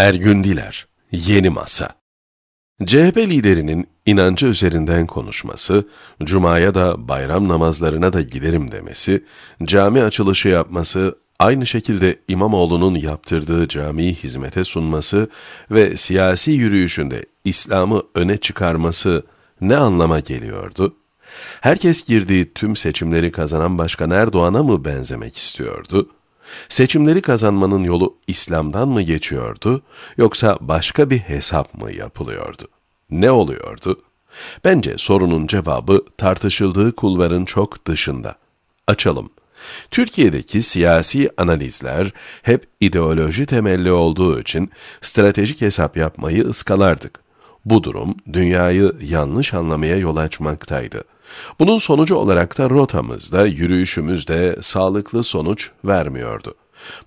Ergün Diler, Yeni Masa CHP liderinin inancı üzerinden konuşması, cumaya da bayram namazlarına da giderim demesi, cami açılışı yapması, aynı şekilde İmamoğlu'nun yaptırdığı camiyi hizmete sunması ve siyasi yürüyüşünde İslam'ı öne çıkarması ne anlama geliyordu? Herkes girdiği tüm seçimleri kazanan Başkan Erdoğan'a mı benzemek istiyordu?'' Seçimleri kazanmanın yolu İslam'dan mı geçiyordu yoksa başka bir hesap mı yapılıyordu? Ne oluyordu? Bence sorunun cevabı tartışıldığı kulvarın çok dışında. Açalım. Türkiye'deki siyasi analizler hep ideoloji temelli olduğu için stratejik hesap yapmayı ıskalardık. Bu durum dünyayı yanlış anlamaya yol açmaktaydı. Bunun sonucu olarak da rotamızda, yürüyüşümüzde sağlıklı sonuç vermiyordu.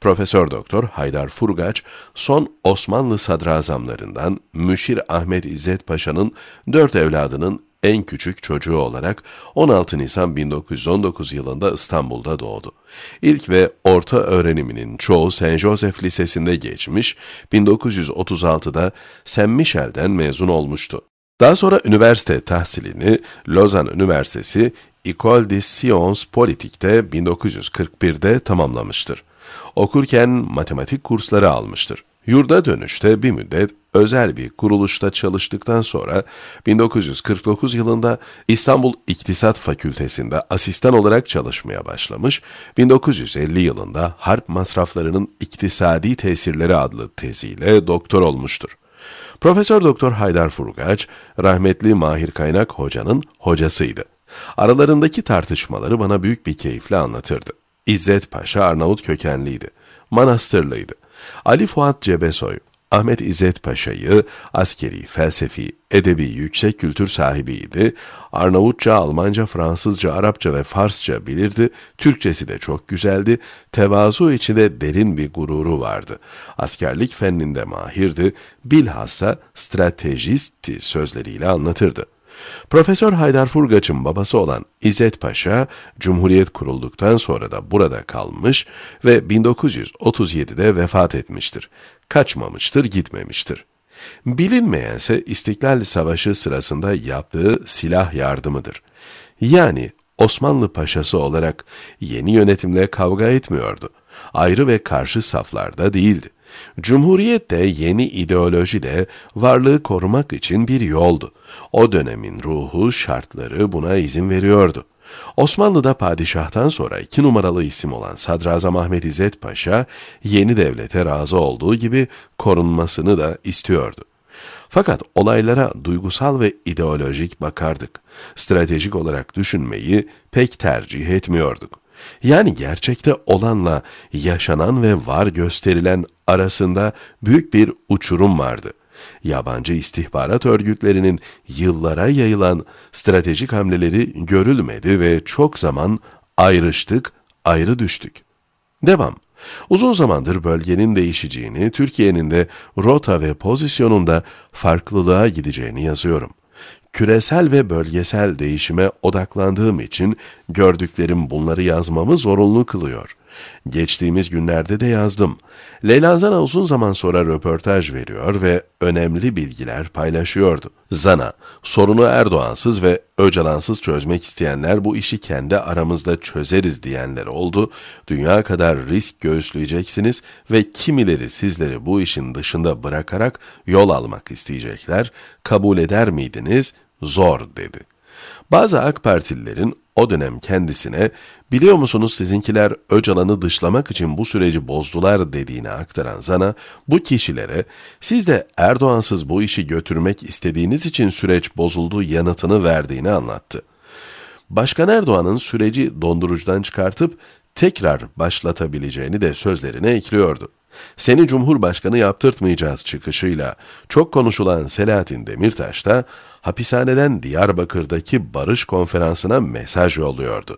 Profesör Doktor Haydar Furgaç, son Osmanlı sadrazamlarından Müşir Ahmet İzzet Paşa'nın dört evladının en küçük çocuğu olarak 16 Nisan 1919 yılında İstanbul'da doğdu. İlk ve orta öğreniminin çoğu St. Joseph Lisesi'nde geçmiş, 1936'da St. Michel'den mezun olmuştu. Daha sonra üniversite tahsilini Lozan Üniversitesi École des Sciences Politique'de 1941'de tamamlamıştır. Okurken matematik kursları almıştır. Yurda dönüşte bir müddet özel bir kuruluşta çalıştıktan sonra 1949 yılında İstanbul İktisat Fakültesi'nde asistan olarak çalışmaya başlamış, 1950 yılında harp masraflarının iktisadi tesirleri adlı teziyle doktor olmuştur. Profesör Doktor Haydar Furgaç, rahmetli Mahir Kaynak hocanın hocasıydı. Aralarındaki tartışmaları bana büyük bir keyifle anlatırdı. İzzet Paşa Arnavut kökenliydi. Manastırlıydı. Ali Fuat Cebesoy, Ahmet İzzet Paşa'yı askeri, felsefi, edebi, yüksek kültür sahibiydi. Arnavutça, Almanca, Fransızca, Arapça ve Farsça bilirdi. Türkçesi de çok güzeldi. Tevazu içinde derin bir gururu vardı. Askerlik fenninde mahirdi. Bilhassa stratejisti sözleriyle anlatırdı. Profesör Haydar Furgaç'ın babası olan İzzet Paşa, Cumhuriyet kurulduktan sonra da burada kalmış ve 1937'de vefat etmiştir kaçmamıştır, gitmemiştir. Bilinmeyense İstiklal Savaşı sırasında yaptığı silah yardımıdır. Yani Osmanlı paşası olarak yeni yönetimle kavga etmiyordu. Ayrı ve karşı saflarda değildi. Cumhuriyet de yeni ideoloji de varlığı korumak için bir yoldu. O dönemin ruhu, şartları buna izin veriyordu. Osmanlı'da padişahtan sonra iki numaralı isim olan Sadrazam Ahmet İzzet Paşa, yeni devlete razı olduğu gibi korunmasını da istiyordu. Fakat olaylara duygusal ve ideolojik bakardık. Stratejik olarak düşünmeyi pek tercih etmiyorduk. Yani gerçekte olanla yaşanan ve var gösterilen arasında büyük bir uçurum vardı yabancı istihbarat örgütlerinin yıllara yayılan stratejik hamleleri görülmedi ve çok zaman ayrıştık, ayrı düştük. Devam. Uzun zamandır bölgenin değişeceğini, Türkiye'nin de rota ve pozisyonunda farklılığa gideceğini yazıyorum. Küresel ve bölgesel değişime odaklandığım için gördüklerim bunları yazmamı zorunlu kılıyor. Geçtiğimiz günlerde de yazdım. Leyla Zana uzun zaman sonra röportaj veriyor ve önemli bilgiler paylaşıyordu. Zana, sorunu Erdoğansız ve Öcalansız çözmek isteyenler bu işi kendi aramızda çözeriz diyenler oldu. Dünya kadar risk göğüsleyeceksiniz ve kimileri sizleri bu işin dışında bırakarak yol almak isteyecekler. Kabul eder miydiniz? Zor dedi. Bazı AK Partililerin o dönem kendisine biliyor musunuz sizinkiler Öcalan'ı dışlamak için bu süreci bozdular dediğini aktaran Zana, bu kişilere siz de Erdoğan'sız bu işi götürmek istediğiniz için süreç bozuldu yanıtını verdiğini anlattı. Başkan Erdoğan'ın süreci dondurucudan çıkartıp tekrar başlatabileceğini de sözlerine ekliyordu. Seni Cumhurbaşkanı yaptırtmayacağız çıkışıyla çok konuşulan Selahattin Demirtaş da hapishaneden Diyarbakır'daki barış konferansına mesaj yolluyordu.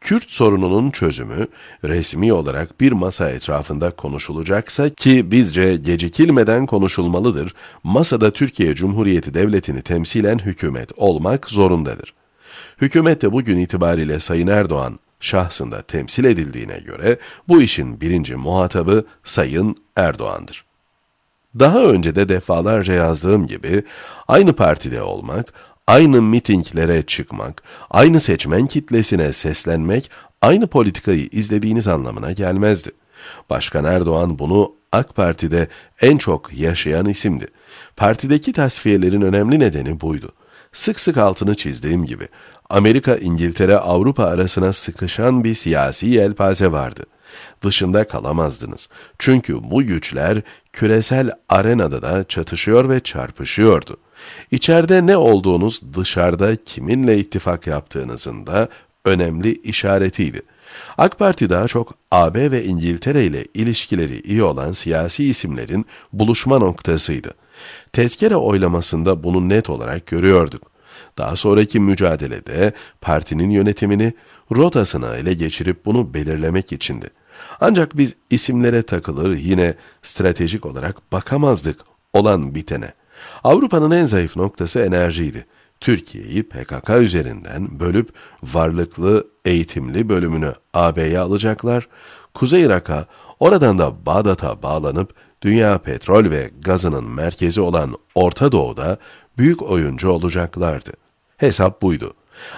Kürt sorununun çözümü resmi olarak bir masa etrafında konuşulacaksa ki bizce gecikilmeden konuşulmalıdır, masada Türkiye Cumhuriyeti Devleti'ni temsilen hükümet olmak zorundadır. Hükümet bugün itibariyle Sayın Erdoğan, şahsında temsil edildiğine göre bu işin birinci muhatabı Sayın Erdoğan'dır. Daha önce de defalarca yazdığım gibi aynı partide olmak, aynı mitinglere çıkmak, aynı seçmen kitlesine seslenmek aynı politikayı izlediğiniz anlamına gelmezdi. Başkan Erdoğan bunu AK Parti'de en çok yaşayan isimdi. Partideki tasfiyelerin önemli nedeni buydu. Sık sık altını çizdiğim gibi Amerika, İngiltere, Avrupa arasına sıkışan bir siyasi yelpaze vardı. Dışında kalamazdınız. Çünkü bu güçler küresel arenada da çatışıyor ve çarpışıyordu. İçeride ne olduğunuz dışarıda kiminle ittifak yaptığınızın da önemli işaretiydi. AK Parti daha çok AB ve İngiltere ile ilişkileri iyi olan siyasi isimlerin buluşma noktasıydı. Tezkere oylamasında bunu net olarak görüyorduk. Daha sonraki mücadelede partinin yönetimini rotasına ele geçirip bunu belirlemek içindi. Ancak biz isimlere takılır yine stratejik olarak bakamazdık olan bitene. Avrupa'nın en zayıf noktası enerjiydi. Türkiye'yi PKK üzerinden bölüp varlıklı eğitimli bölümünü AB'ye alacaklar, Kuzey Irak'a, oradan da Bağdat'a bağlanıp dünya petrol ve gazının merkezi olan Orta Doğu'da büyük oyuncu olacaklardı. Hesap buydu.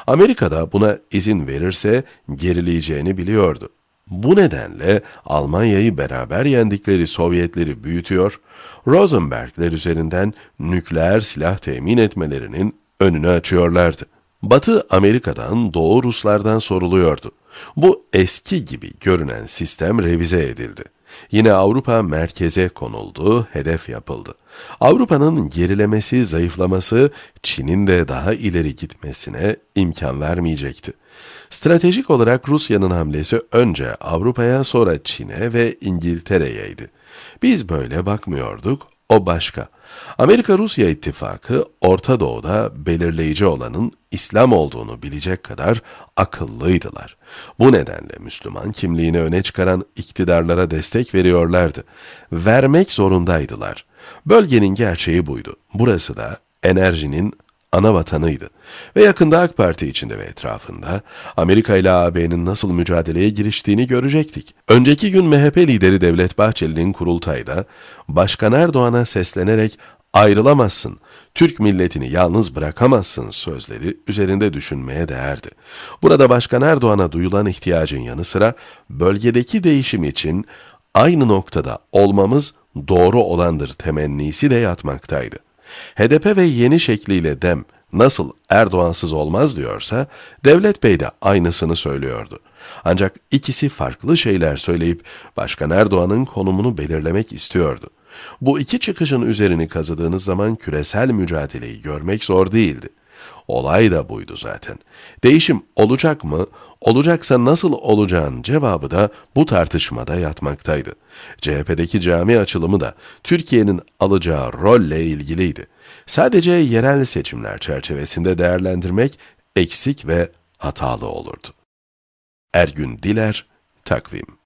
Amerika'da buna izin verirse gerileyeceğini biliyordu. Bu nedenle Almanya'yı beraber yendikleri Sovyetleri büyütüyor, Rosenbergler üzerinden nükleer silah temin etmelerinin önünü açıyorlardı. Batı Amerika'dan, Doğu Ruslardan soruluyordu. Bu eski gibi görünen sistem revize edildi. Yine Avrupa merkeze konuldu, hedef yapıldı. Avrupa'nın gerilemesi, zayıflaması Çin'in de daha ileri gitmesine imkan vermeyecekti. Stratejik olarak Rusya'nın hamlesi önce Avrupa'ya sonra Çin'e ve İngiltere'yeydi. Biz böyle bakmıyorduk o başka. Amerika-Rusya ittifakı Orta Doğu'da belirleyici olanın İslam olduğunu bilecek kadar akıllıydılar. Bu nedenle Müslüman kimliğini öne çıkaran iktidarlara destek veriyorlardı. Vermek zorundaydılar. Bölgenin gerçeği buydu. Burası da enerjinin ana vatanıydı ve yakında AK Parti içinde ve etrafında Amerika ile AB'nin nasıl mücadeleye giriştiğini görecektik. Önceki gün MHP lideri Devlet Bahçeli'nin kurultayda Başkan Erdoğan'a seslenerek ayrılamazsın, Türk milletini yalnız bırakamazsın sözleri üzerinde düşünmeye değerdi. Burada Başkan Erdoğan'a duyulan ihtiyacın yanı sıra bölgedeki değişim için aynı noktada olmamız doğru olandır temennisi de yatmaktaydı. HDP ve yeni şekliyle DEM nasıl Erdoğansız olmaz diyorsa, Devlet Bey de aynısını söylüyordu. Ancak ikisi farklı şeyler söyleyip Başkan Erdoğan'ın konumunu belirlemek istiyordu. Bu iki çıkışın üzerini kazıdığınız zaman küresel mücadeleyi görmek zor değildi. Olay da buydu zaten. Değişim olacak mı, olacaksa nasıl olacağın cevabı da bu tartışmada yatmaktaydı. CHP'deki cami açılımı da Türkiye'nin alacağı rolle ilgiliydi. Sadece yerel seçimler çerçevesinde değerlendirmek eksik ve hatalı olurdu. Ergün Diler, Takvim